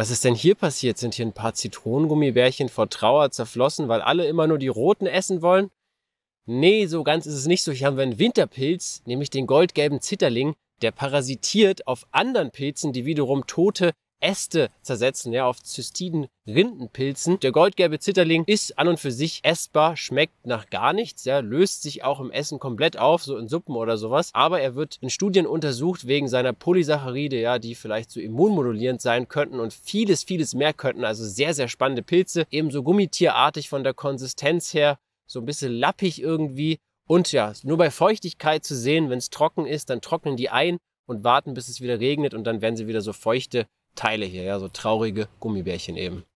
Was ist denn hier passiert? Sind hier ein paar Zitronengummibärchen vor Trauer zerflossen, weil alle immer nur die roten essen wollen? Nee, so ganz ist es nicht so. Hier haben wir einen Winterpilz, nämlich den goldgelben Zitterling, der parasitiert auf anderen Pilzen, die wiederum tote Äste zersetzen, ja, auf Zystiden, Rindenpilzen. Der goldgelbe Zitterling ist an und für sich essbar, schmeckt nach gar nichts, ja, löst sich auch im Essen komplett auf, so in Suppen oder sowas. Aber er wird in Studien untersucht wegen seiner Polysaccharide, ja, die vielleicht so immunmodulierend sein könnten und vieles, vieles mehr könnten. Also sehr, sehr spannende Pilze. Ebenso gummitierartig von der Konsistenz her, so ein bisschen lappig irgendwie. Und ja, nur bei Feuchtigkeit zu sehen, wenn es trocken ist, dann trocknen die ein und warten, bis es wieder regnet und dann werden sie wieder so feuchte Teile hier, ja, so traurige Gummibärchen eben.